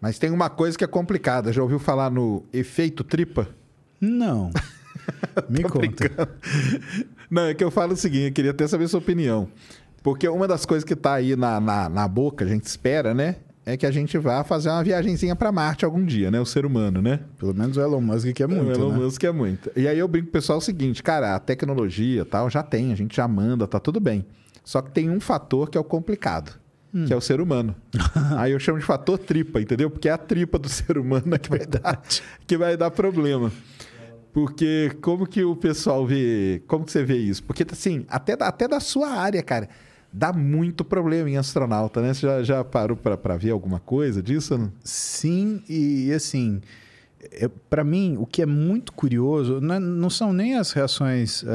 Mas tem uma coisa que é complicada. Já ouviu falar no efeito tripa? Não. Me conta. Brincando. Não, é que eu falo o seguinte, eu queria até saber sua opinião. Porque uma das coisas que está aí na, na, na boca, a gente espera, né? é que a gente vá fazer uma viagenzinha para Marte algum dia, né? O ser humano, né? Pelo menos o Elon Musk quer muito. O Elon né? Musk quer muito. E aí eu brinco com o pessoal o seguinte, cara, a tecnologia tal já tem, a gente já manda, tá tudo bem. Só que tem um fator que é o complicado. Hum. que é o ser humano. Aí eu chamo de fator tripa, entendeu? Porque é a tripa do ser humano que vai dar, que vai dar problema. Porque como que o pessoal vê. Como que você vê isso? Porque, assim, até, até da sua área, cara, dá muito problema em astronauta, né? Você já, já parou para ver alguma coisa disso? Sim, e assim é, para mim, o que é muito curioso não, é, não são nem as reações uh,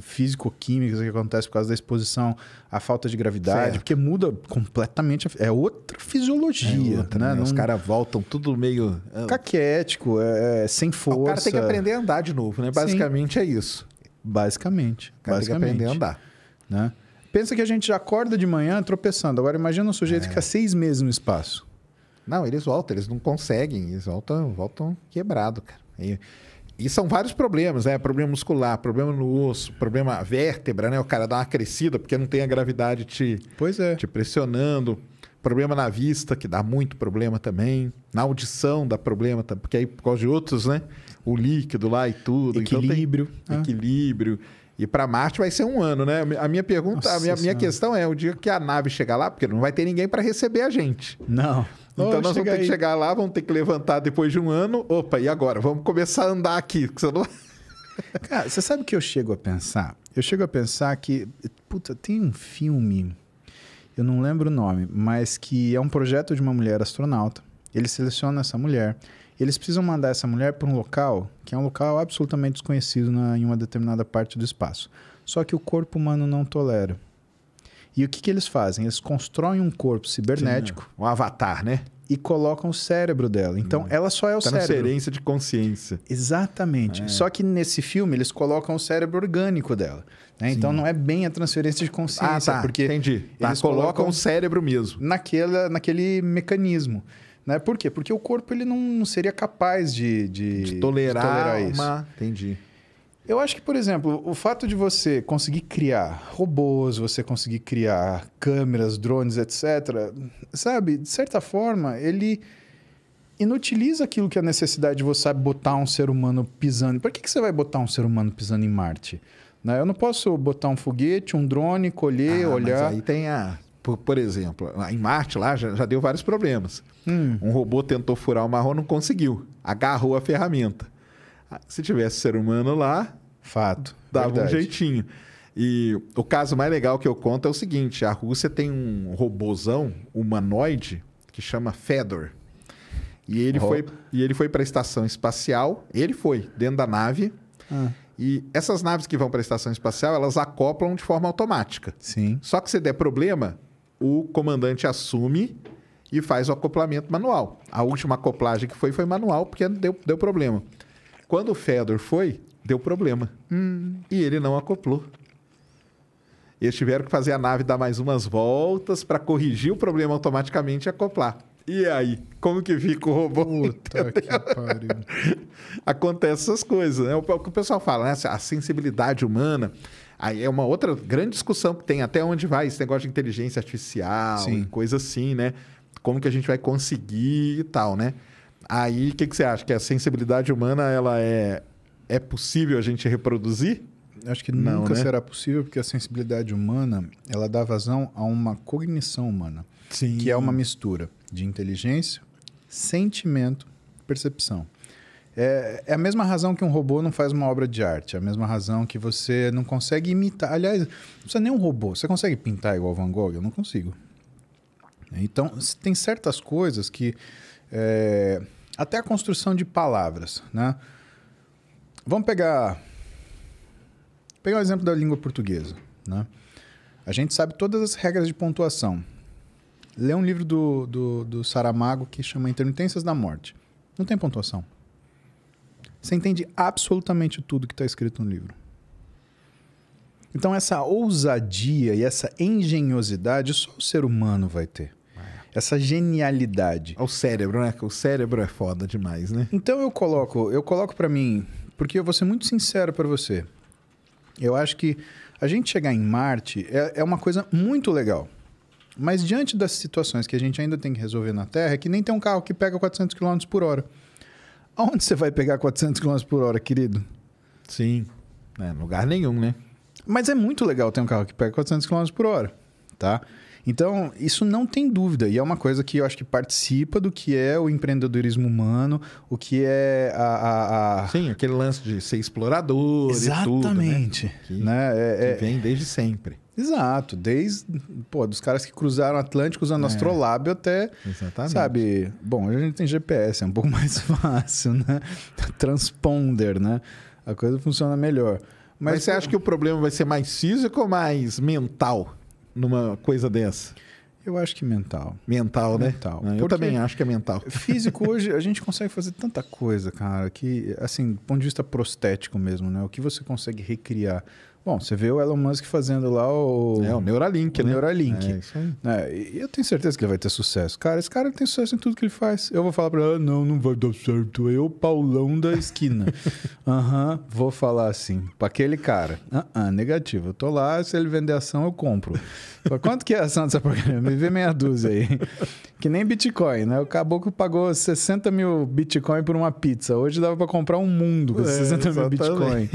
físico-químicas que acontecem por causa da exposição à falta de gravidade, porque muda completamente. É outra fisiologia. É outra, né? né? Os caras voltam tudo meio. Ah, Caquético, é, é sem força. O cara tem que aprender a andar de novo, né? Basicamente Sim. é isso. Basicamente. O cara basicamente. tem que aprender a andar. Né? Pensa que a gente já acorda de manhã tropeçando. Agora imagina um sujeito é. que fica seis meses no espaço. Não, eles voltam, eles não conseguem, eles voltam, voltam quebrado, cara. E, e são vários problemas, né? Problema muscular, problema no osso, problema vértebra, né? O cara dá uma crescida porque não tem a gravidade te, pois é. te pressionando. Problema na vista, que dá muito problema também. Na audição dá problema, porque aí por causa de outros, né? O líquido lá e tudo. Equilíbrio. Então, tem... ah. Equilíbrio. Né? E para Marte vai ser um ano, né? A minha pergunta, Nossa a minha, minha questão é: o dia que a nave chegar lá, porque não vai ter ninguém para receber a gente. Não. Então oh, nós vamos ter aí. que chegar lá, vamos ter que levantar depois de um ano. Opa, e agora? Vamos começar a andar aqui. Não... Cara, você sabe o que eu chego a pensar? Eu chego a pensar que, puta, tem um filme, eu não lembro o nome, mas que é um projeto de uma mulher astronauta. Ele seleciona essa mulher eles precisam mandar essa mulher para um local que é um local absolutamente desconhecido na, em uma determinada parte do espaço. Só que o corpo humano não tolera. E o que, que eles fazem? Eles constroem um corpo cibernético. Sim, é. um avatar, né? E colocam o cérebro dela. Então, hum. ela só é o tá cérebro. Transferência de consciência. Exatamente. É. Só que nesse filme, eles colocam o cérebro orgânico dela. Né? Então, não é bem a transferência de consciência. Ah, tá. Porque Entendi. Tá, eles colocam, colocam o cérebro mesmo. Naquela, naquele mecanismo. Né? Por quê? Porque o corpo ele não seria capaz de, de, de tolerar, de tolerar isso. Uma... Entendi. Eu acho que, por exemplo, o fato de você conseguir criar robôs, você conseguir criar câmeras, drones, etc., sabe, de certa forma, ele inutiliza aquilo que é a necessidade de você botar um ser humano pisando. Por que, que você vai botar um ser humano pisando em Marte? Né? Eu não posso botar um foguete, um drone, colher, ah, olhar. Mas aí tem a por, por exemplo, em Marte lá já, já deu vários problemas. Hum. Um robô tentou furar o marrom, não conseguiu. Agarrou a ferramenta. Ah, se tivesse ser humano lá, fato, dava Verdade. um jeitinho. E o caso mais legal que eu conto é o seguinte: a Rússia tem um robozão humanoide que chama Fedor. E ele oh. foi, e ele foi para a estação espacial. Ele foi dentro da nave. Ah. E essas naves que vão para a estação espacial, elas acoplam de forma automática. Sim. Só que se der problema, o comandante assume e faz o acoplamento manual. A última acoplagem que foi foi manual, porque deu, deu problema. Quando o Fedor foi, deu problema. Hum. E ele não acoplou. Eles tiveram que fazer a nave dar mais umas voltas para corrigir o problema automaticamente e acoplar. E aí, como que fica o robô? Puta que pariu. Acontece essas coisas, né? O que o pessoal fala, né? A sensibilidade humana Aí é uma outra grande discussão que tem até onde vai esse negócio de inteligência artificial Sim. e coisa assim, né? Como que a gente vai conseguir e tal, né? Aí o que, que você acha? Que a sensibilidade humana ela é, é possível a gente reproduzir? Acho que Não, nunca né? será possível, porque a sensibilidade humana ela dá vazão a uma cognição humana, Sim. que é uma mistura de inteligência, sentimento, percepção. É, é, a mesma razão que um robô não faz uma obra de arte, é a mesma razão que você não consegue imitar. Aliás, não precisa nem um robô. Você consegue pintar igual Van Gogh? Eu não consigo. Então, tem certas coisas que. É, até a construção de palavras. Né? Vamos pegar. Pegar o um exemplo da língua portuguesa. Né? A gente sabe todas as regras de pontuação. Lê um livro do, do, do Saramago que chama Intermitências da Morte. Não tem pontuação. Você entende absolutamente tudo que está escrito no livro. Então, essa ousadia e essa engenhosidade só o ser humano vai ter. É. Essa genialidade. É o cérebro, né? O cérebro é foda demais, né? Então eu coloco, eu coloco para mim, porque eu vou ser muito sincero para você. Eu acho que a gente chegar em Marte é, é uma coisa muito legal. Mas diante das situações que a gente ainda tem que resolver na Terra, é que nem tem um carro que pega 400 km por hora. Aonde você vai pegar 400 km por hora, querido? Sim. É, lugar nenhum, né? Mas é muito legal ter um carro que pega 400 km por hora, tá? Então, isso não tem dúvida. E é uma coisa que eu acho que participa do que é o empreendedorismo humano, o que é a. a, a... Sim, aquele lance de ser explorador Exatamente. e tudo. Né? Exatamente. Né? Que, né? É, que é... vem desde sempre. Exato, desde pô, dos caras que cruzaram o Atlântico usando é. astrolábio até. Exatamente. Sabe? Bom, a gente tem GPS, é um pouco mais fácil, né? Transponder, né? A coisa funciona melhor. Mas, Mas você é- acha que o problema vai ser mais físico ou mais mental numa coisa dessa? Eu acho que mental. Mental, né? Mental. Não, eu também acho que é mental. Físico hoje a gente consegue fazer tanta coisa, cara, que assim, do ponto de vista prostético mesmo, né? O que você consegue recriar Bom, você vê o Elon Musk fazendo lá o. É, o Neuralink, o né? Neuralink. É, isso aí. É, e eu tenho certeza que ele vai ter sucesso. Cara, esse cara tem sucesso em tudo que ele faz. Eu vou falar para ele: ah, não, não vai dar certo. Eu, é Paulão da esquina. Aham, uhum, vou falar assim. para aquele cara: ah, uh -uh, negativo. Eu tô lá, se ele vender ação, eu compro. Pra quanto que é a ação dessa programa? Me vê meia dúzia aí. que nem Bitcoin, né? O caboclo pagou 60 mil Bitcoin por uma pizza. Hoje dava para comprar um mundo com é, 60 mil Bitcoin.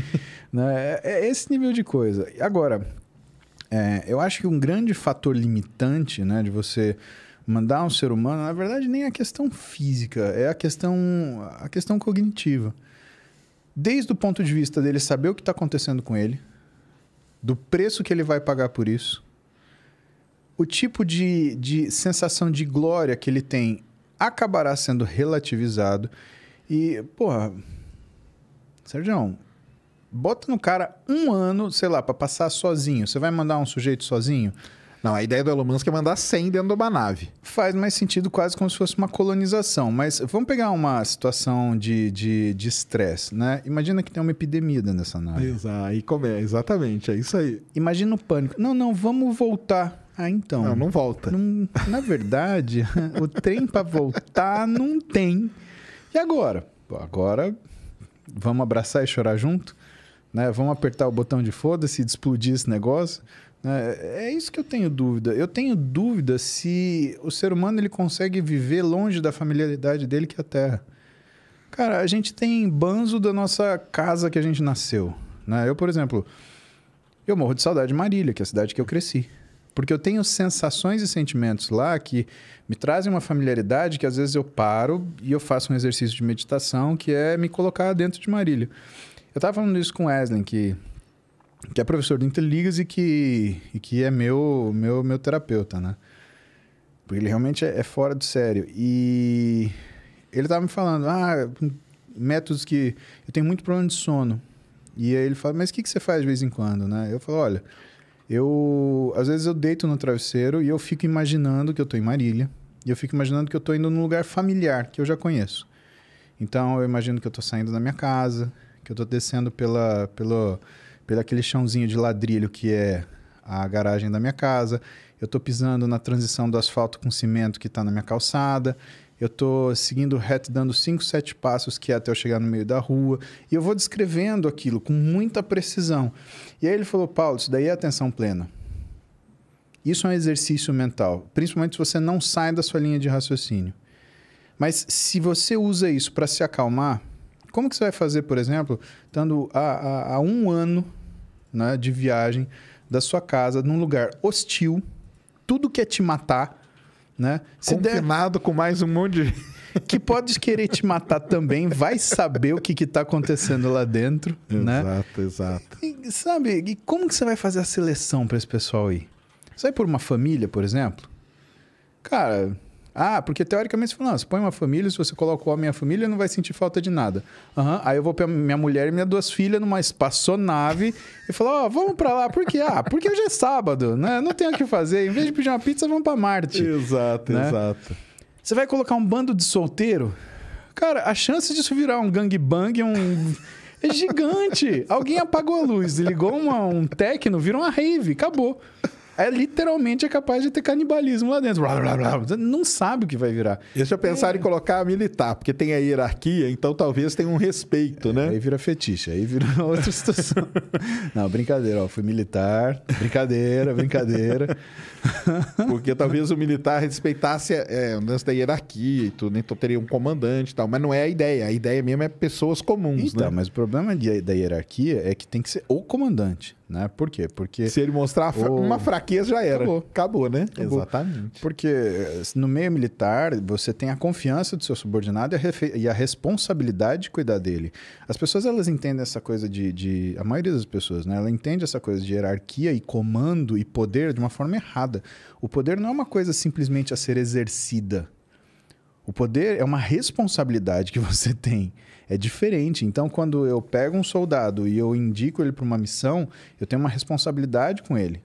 né? É, é esse nível de de coisa. Agora, é, eu acho que um grande fator limitante né, de você mandar um ser humano, na verdade, nem é a questão física, é a questão, a questão cognitiva. Desde o ponto de vista dele saber o que está acontecendo com ele, do preço que ele vai pagar por isso, o tipo de, de sensação de glória que ele tem acabará sendo relativizado. E, porra, Sérgio, bota no cara um ano, sei lá, para passar sozinho. Você vai mandar um sujeito sozinho? Não, a ideia do Elon Musk é mandar 100 dentro de uma nave. Faz mais sentido quase como se fosse uma colonização. Mas vamos pegar uma situação de estresse, de, de stress, né? Imagina que tem uma epidemia dentro dessa nave. Exato, é? Exatamente, é isso aí. Imagina o pânico. Não, não, vamos voltar. Ah, então. Não, não volta. Não, na verdade, o trem para voltar não tem. E agora? Agora, vamos abraçar e chorar junto? Né? Vamos apertar o botão de foda-se e explodir esse negócio? Né? É, é isso que eu tenho dúvida. Eu tenho dúvida se o ser humano ele consegue viver longe da familiaridade dele que é a Terra. Cara, a gente tem banzo da nossa casa que a gente nasceu. Né? Eu, por exemplo, eu morro de saudade de Marília, que é a cidade que eu cresci. Porque eu tenho sensações e sentimentos lá que me trazem uma familiaridade que às vezes eu paro e eu faço um exercício de meditação que é me colocar dentro de Marília. Eu tava falando isso com o Wesley, que, que é professor do Interligas e que, e que é meu, meu, meu terapeuta, né? Porque ele realmente é, é fora do sério. E ele tava me falando, ah, métodos que... Eu tenho muito problema de sono. E aí ele fala, mas o que, que você faz de vez em quando, né? Eu falo, olha, eu... Às vezes eu deito no travesseiro e eu fico imaginando que eu tô em Marília. E eu fico imaginando que eu tô indo num lugar familiar, que eu já conheço. Então, eu imagino que eu tô saindo da minha casa, que eu tô descendo pela, pelo, pelo aquele chãozinho de ladrilho que é a garagem da minha casa. Eu tô pisando na transição do asfalto com cimento que está na minha calçada. Eu tô seguindo reto, dando 5, 7 passos que é até eu chegar no meio da rua. E eu vou descrevendo aquilo com muita precisão. E aí ele falou, Paulo, isso daí é atenção plena. Isso é um exercício mental, principalmente se você não sai da sua linha de raciocínio. Mas se você usa isso para se acalmar, como que você vai fazer, por exemplo, estando a, a, a um ano né, de viagem da sua casa, num lugar hostil, tudo quer te matar, né? Se der... com mais um monte de... que pode querer te matar também, vai saber o que está acontecendo lá dentro, exato, né? Exato, exato. sabe, e como que você vai fazer a seleção para esse pessoal aí? Sai por uma família, por exemplo? Cara, ah, porque teoricamente você fala, não, você põe uma família, se você coloca o homem e a família, não vai sentir falta de nada. Uhum. Aí eu vou pra minha mulher e minhas duas filhas numa espaçonave e falo, ó, oh, vamos pra lá, por quê? Ah, porque hoje é sábado, né? Não tenho o que fazer. Em vez de pedir uma pizza, vamos pra Marte. Exato, né? exato. Você vai colocar um bando de solteiro? Cara, a chance disso virar um gangbang, um. É gigante! Alguém apagou a luz, ligou uma, um techno, virou uma rave, acabou é literalmente é capaz de ter canibalismo lá dentro. Blá, blá, blá, não sabe o que vai virar. Deixa eu pensar é. em colocar militar, porque tem a hierarquia, então talvez tenha um respeito, é, né? Aí vira fetiche, aí vira outra situação. não, brincadeira, ó, fui militar, brincadeira, brincadeira. porque talvez o militar respeitasse é, é, o lance da hierarquia e tudo, então teria um comandante e tal, mas não é a ideia. A ideia mesmo é pessoas comuns, então, né? mas o problema de, da hierarquia é que tem que ser o comandante. Né? Por quê? Porque. Se ele mostrar o... uma fraqueza, já era. Acabou, Acabou né? Acabou. Exatamente. Porque eh, no meio militar, você tem a confiança do seu subordinado e a, refe... e a responsabilidade de cuidar dele. As pessoas, elas entendem essa coisa de, de. A maioria das pessoas, né? Ela entende essa coisa de hierarquia e comando e poder de uma forma errada. O poder não é uma coisa simplesmente a ser exercida. O poder é uma responsabilidade que você tem. É diferente. Então, quando eu pego um soldado e eu indico ele para uma missão, eu tenho uma responsabilidade com ele.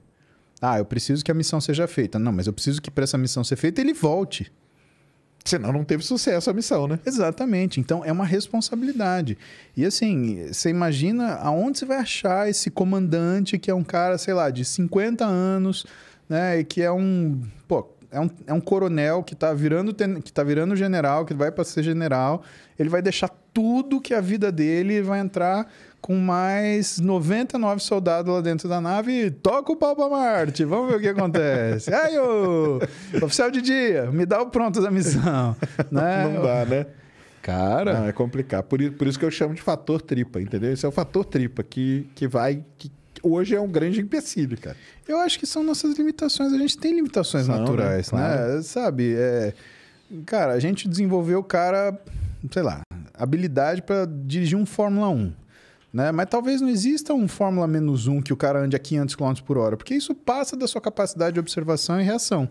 Ah, eu preciso que a missão seja feita. Não, mas eu preciso que para essa missão ser feita ele volte. Senão não teve sucesso a missão, né? Exatamente. Então é uma responsabilidade. E assim, você imagina aonde você vai achar esse comandante que é um cara, sei lá, de 50 anos, né? E que é um. Pô, é um, é um coronel que está virando, ten... que tá virando general, que vai para ser general. Ele vai deixar tudo que a vida dele vai entrar com mais 99 soldados lá dentro da nave. Toca o pau pra Marte, vamos ver o que acontece. Aí, ô, oficial de dia, me dá o pronto da missão. né? Não dá, né? Cara. Não, é complicado. Por, por isso que eu chamo de fator tripa, entendeu? Esse é o fator tripa que, que vai. Que hoje é um grande empecilho, cara. Eu acho que são nossas limitações. A gente tem limitações são, né? naturais, né? Claro. né? Sabe? É... Cara, a gente desenvolveu, cara, sei lá, habilidade para dirigir um Fórmula 1. Né? Mas talvez não exista um Fórmula menos 1 que o cara ande a 500 km por hora, porque isso passa da sua capacidade de observação e reação.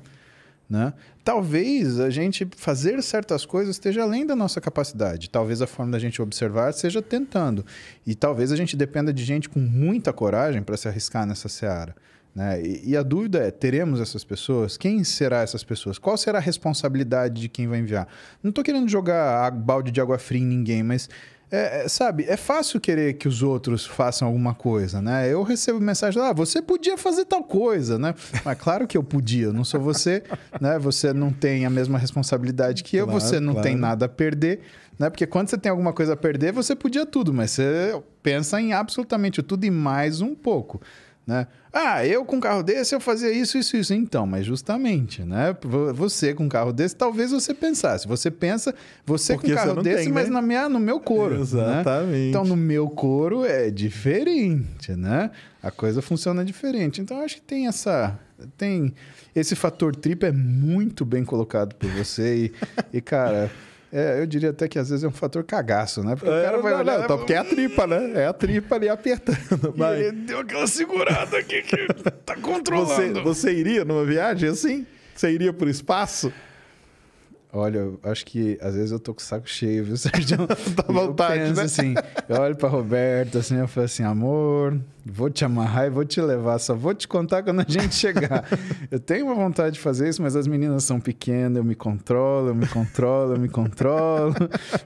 Né? Talvez a gente fazer certas coisas esteja além da nossa capacidade. Talvez a forma da gente observar seja tentando. E talvez a gente dependa de gente com muita coragem para se arriscar nessa seara. Né? E, e, a dúvida é: teremos essas pessoas? Quem será essas pessoas? Qual será a responsabilidade de quem vai enviar? Não estou querendo jogar balde de água fria em ninguém, mas é, é, sabe, é fácil querer que os outros façam alguma coisa, né? Eu recebo mensagem, ah, você podia fazer tal coisa, né? Mas claro que eu podia, não sou você, né? Você não tem a mesma responsabilidade que eu, claro, você não claro. tem nada a perder, né? Porque quando você tem alguma coisa a perder, você podia tudo, mas você pensa em absolutamente tudo e mais um pouco, né? Ah, eu com um carro desse eu fazia isso, isso, isso. Então, mas justamente, né? Você com um carro desse, talvez você pensasse. Você pensa, você Porque com um carro desse, tem, né? mas na minha, no meu couro. Né? Exatamente. Né? Então, no meu couro é diferente, né? A coisa funciona diferente. Então, acho que tem essa. Tem. Esse fator trip é muito bem colocado por você. E, e cara. É, eu diria até que às vezes é um fator cagaço, né? Porque é, o cara vai não, olhar, não, tá, porque é a tripa, né? É a tripa ali apertando. Mas... E deu aquela segurada aqui que tá controlando. Você, você iria numa viagem assim? Você iria pro espaço? Olha, eu acho que às vezes eu tô com o saco cheio, viu, Sérgio? Dá tá vontade, eu penso, né? assim, eu olho pra Roberto, assim, eu falo assim, amor, vou te amarrar e vou te levar, só vou te contar quando a gente chegar. eu tenho uma vontade de fazer isso, mas as meninas são pequenas, eu me controlo, eu me controlo, eu me controlo,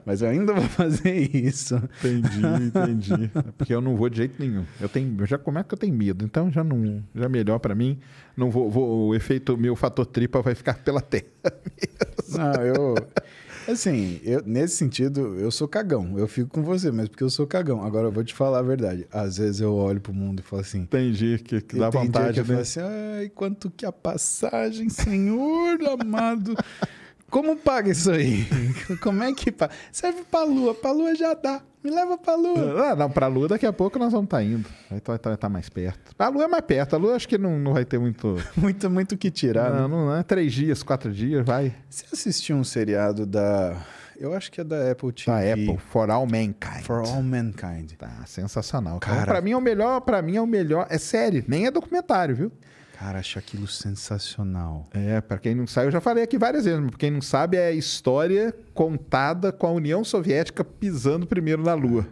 mas eu ainda vou fazer isso. Entendi, entendi. É porque eu não vou de jeito nenhum. Eu tenho, já como é que eu tenho medo? Então já não, já é melhor para mim não vou, vou, o efeito meu fator tripa vai ficar pela terra. Mesmo. Não, eu assim, eu, nesse sentido, eu sou cagão. Eu fico com você, mas porque eu sou cagão. Agora eu vou te falar a verdade. Às vezes eu olho pro mundo e falo assim, tem dia que, que dá vontade, que né? Eu falo assim, ai, quanto que a passagem, Senhor amado. Como paga isso aí? Como é que paga? Serve pra lua, pra lua já dá. Me leva pra Lua. Ah, não, pra Lua daqui a pouco nós vamos estar tá indo. Aí vai tá, estar tá, tá mais perto. A Lua é mais perto. A Lua acho que não, não vai ter muito... muito muito o que tirar, não, né? Não, não é três dias, quatro dias, vai. Você assistiu um seriado da... Eu acho que é da Apple TV. Da Apple, For All Mankind. For All Mankind. Tá, sensacional. Então, Cara, então, pra mim é o melhor, para mim é o melhor, é série, nem é documentário, viu? Cara, acho aquilo sensacional. É, para quem não sabe, eu já falei aqui várias vezes, mas pra quem não sabe, é a história contada com a União Soviética pisando primeiro na Lua.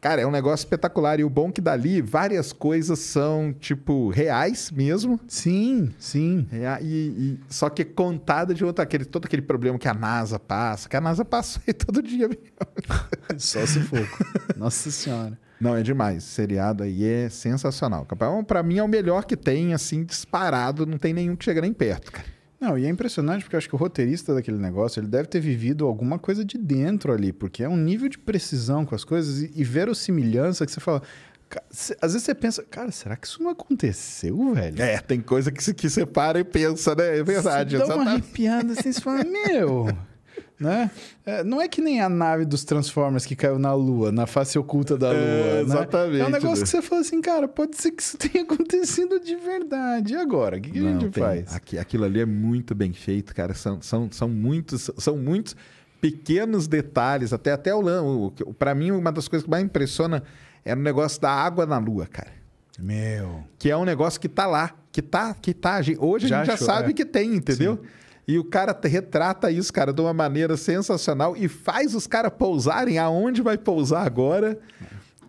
Cara, é um negócio espetacular. E o bom é que dali várias coisas são, tipo, reais mesmo. Sim, sim. É, e, e, só que contada de outro, aquele, todo aquele problema que a NASA passa, que a NASA passa aí todo dia mesmo. Só se for. Nossa Senhora. Não, é demais. Seriado aí é sensacional. Capão, então, para mim é o melhor que tem, assim, disparado, não tem nenhum que chega nem perto, cara. Não, e é impressionante porque eu acho que o roteirista daquele negócio, ele deve ter vivido alguma coisa de dentro ali, porque é um nível de precisão com as coisas e, e verossimilhança que você fala, às vezes você pensa, cara, será que isso não aconteceu, velho? É, tem coisa que, que para e pensa, né? É verdade. Você dá uma tá... arrepiada assim, você fala, meu, né? É, não é que nem a nave dos Transformers que caiu na Lua, na face oculta da é, Lua. É, né? Exatamente. É um negócio né? que você fala assim, cara, pode ser que isso tenha acontecido de verdade. E agora? O que, que não, a gente tem, faz? Aqui, aquilo ali é muito bem feito, cara. São, são, são muitos. São muitos pequenos detalhes, até até o, o, o para mim uma das coisas que mais impressiona é o negócio da água na lua, cara. Meu. Que é um negócio que tá lá, que tá, que tá. Hoje já a gente já sabe é. que tem, entendeu? Sim. E o cara retrata isso, cara, de uma maneira sensacional e faz os caras pousarem aonde vai pousar agora.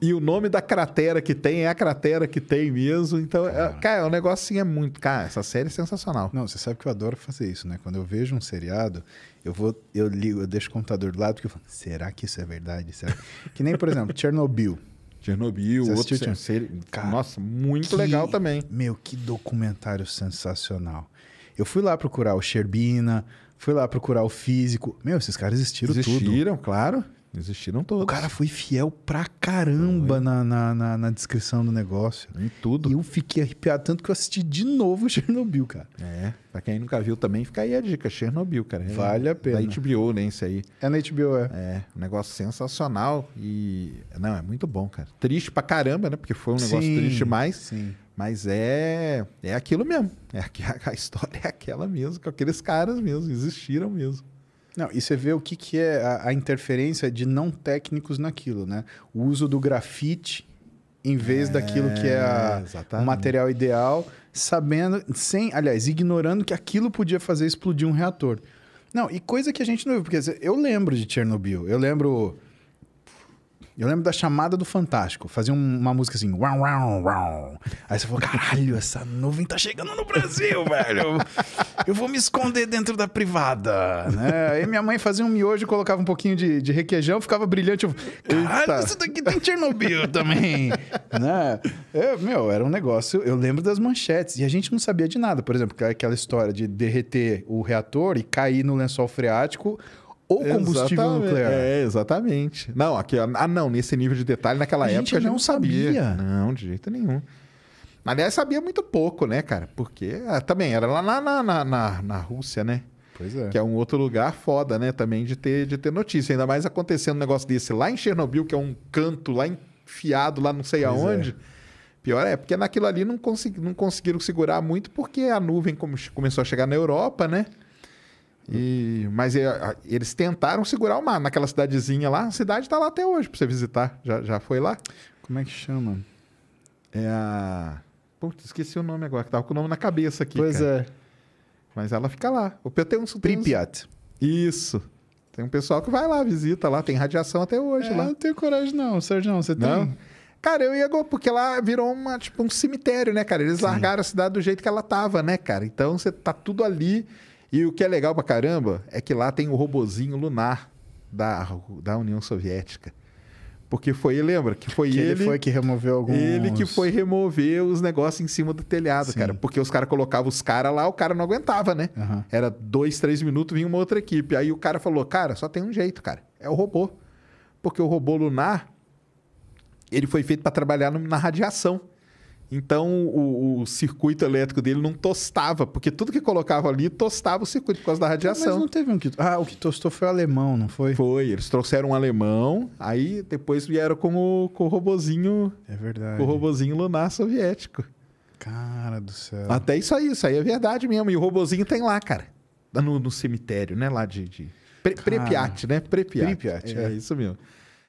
E o nome da cratera que tem é a cratera que tem mesmo. Então, é, cara, o negocinho é muito. Cara, essa série é sensacional. Não, você sabe que eu adoro fazer isso, né? Quando eu vejo um seriado, eu vou, eu ligo, eu deixo o computador do lado, porque eu falo, será que isso é verdade? Será? que nem, por exemplo, Chernobyl. Chernobyl, outro. Chernobyl? Ser... Cara, Nossa, muito que... legal também. Meu, que documentário sensacional. Eu fui lá procurar o Sherbina, fui lá procurar o físico. Meu, esses caras existiram, existiram tudo. Existiram, claro. Existiram todos. O cara foi fiel pra caramba na, na, na, na, descrição do negócio. Em tudo. E eu fiquei arrepiado tanto que eu assisti de novo Chernobyl, cara. É. Pra quem nunca viu também, fica aí a dica. Chernobyl, cara. É vale a pena. Da HBO, né? Isso aí. É na HBO, é. É. Um negócio sensacional e... Não, é muito bom, cara. Triste pra caramba, né? Porque foi um negócio sim, triste demais. Sim. Mas é, é aquilo mesmo. É a, a história é aquela mesmo, com aqueles caras mesmo, existiram mesmo. Não, e você vê o que, que é a, a interferência de não técnicos naquilo, né? O uso do grafite em vez é, daquilo que é a, o material ideal, sabendo, sem, aliás, ignorando que aquilo podia fazer explodir um reator. Não, e coisa que a gente não viu, porque eu lembro de Chernobyl, eu lembro eu lembro da chamada do Fantástico. Fazia uma música assim. Aí você falou: caralho, essa nuvem tá chegando no Brasil, velho. Eu vou me esconder dentro da privada. Né? Aí minha mãe fazia um miojo colocava um pouquinho de, de requeijão, ficava brilhante. Eu, caralho, isso daqui tem Chernobyl também. né? Eu, é, meu, era um negócio. Eu lembro das manchetes. E a gente não sabia de nada. Por exemplo, aquela história de derreter o reator e cair no lençol freático ou combustível nuclear. É, exatamente. Não, aqui, ah, não, nesse nível de detalhe, naquela a época a gente não sabia. sabia. Não, de jeito nenhum. Aliás, sabia muito pouco, né, cara? Porque ah, também era lá na, na, na, na Rússia, né? Pois é. Que é um outro lugar foda, né? Também de ter, de ter notícia. Ainda mais acontecendo um negócio desse lá em Chernobyl, que é um canto lá enfiado, lá não sei pois é. aonde. É. Pior é, porque naquilo ali não, consegui, não conseguiram segurar muito, porque a nuvem começou a chegar na Europa, né? E, mas eles tentaram segurar o mar naquela cidadezinha lá. A cidade está lá até hoje para você visitar. Já, já foi lá? Como é que chama? É a. Putz, esqueci o nome agora, que tava com o nome na cabeça aqui. Pois cara. é. Mas ela fica lá. O tem uns. Pripyat. Isso. Tem um pessoal que vai lá, visita lá, tem radiação até hoje é, lá. Eu não tenho coragem, não. Sérgio, não, você não? tem. Cara, eu ia. Porque lá virou uma, tipo, um cemitério, né, cara? Eles Sim. largaram a cidade do jeito que ela tava, né, cara? Então você tá tudo ali. E o que é legal pra caramba é que lá tem o robozinho lunar da, da União Soviética. Porque foi, lembra, que foi que ele... Ele foi que removeu alguns... Ele que foi remover os negócios em cima do telhado, Sim. cara. Porque os caras colocavam os caras lá, o cara não aguentava, né? Uhum. Era dois, três minutos, vinha uma outra equipe. Aí o cara falou, cara, só tem um jeito, cara. É o robô. Porque o robô lunar, ele foi feito para trabalhar na radiação. Então o, o, circuito elétrico dele não tostava, porque tudo que colocava ali tostava o circuito por causa da radiação. Mas não teve um que. Ah, o que tostou foi o alemão, não foi? Foi, eles trouxeram um alemão, aí depois vieram com o, com o robozinho. É verdade. o robozinho lunar soviético. Cara do céu. Até isso aí, isso aí é verdade mesmo. E o robozinho tem lá, cara. No, no cemitério, né? Lá de. de... Pre Prepiat, né? Prepiat. Prepiat é. é isso mesmo.